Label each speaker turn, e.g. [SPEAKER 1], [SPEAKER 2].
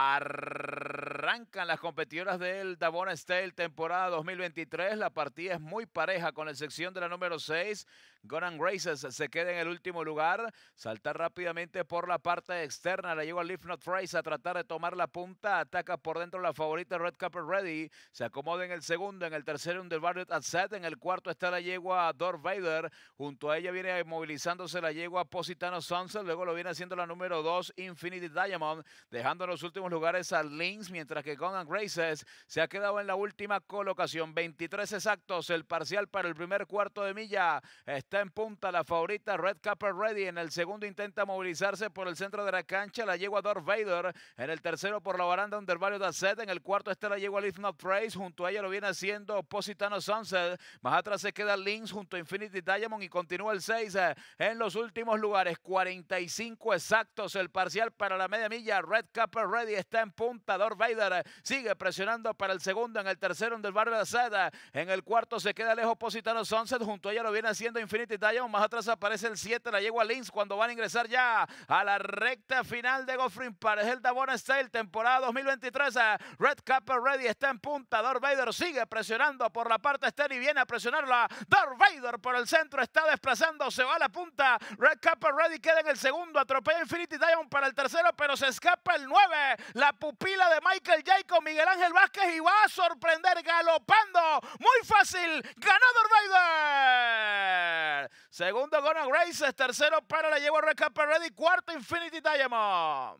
[SPEAKER 1] Arrancan las competidoras del Davona Stale temporada 2023. La partida es muy pareja con la sección de la número 6 and Races se queda en el último lugar. Salta rápidamente por la parte externa. La yegua a Leaf Not a tratar de tomar la punta. Ataca por dentro la favorita Red Copper Ready. Se acomoda en el segundo. En el tercero, del at Set. En el cuarto está la yegua Dor Vader. Junto a ella viene movilizándose la yegua Positano Sunset. Luego lo viene haciendo la número dos Infinity Diamond. Dejando en los últimos lugares a Lynx, Mientras que and Graces se ha quedado en la última colocación. 23 exactos. El parcial para el primer cuarto de milla. Está en punta la favorita Red Copper Ready. En el segundo intenta movilizarse por el centro de la cancha. La yegua Dor Vader. En el tercero por la baranda donde el barrio de sed... En el cuarto está la yegua Leaf Not Praise. Junto a ella lo viene haciendo Positano Sunset. Más atrás se queda Lynx junto a Infinity Diamond y continúa el 6 eh, en los últimos lugares. 45 exactos el parcial para la media milla. Red Copper Ready está en punta. Dor Vader eh, sigue presionando para el segundo. En el tercero barrio de seda eh, En el cuarto se queda lejos Positano Sunset. Junto a ella lo viene haciendo Infinity Infinity Más atrás aparece el 7, la yegua Lynx, cuando van a ingresar ya a la recta final de Goffrin para el está Style, temporada 2023. Eh, Red Copper Ready está en punta. Darth Vader sigue presionando por la parte externa y viene a presionarla. Darth Vader por el centro está desplazando, se va a la punta. Red Copper Ready queda en el segundo. Atropella Infinity Diamond para el tercero, pero se escapa el 9. La pupila de Michael Jacob, Miguel Ángel Vázquez y va a sorprender galopando. Muy fácil, ganó Darth Vader. Segundo, Goran Graces. Tercero, para la llevo a Carpet Ready. Cuarto, Infinity Diamond.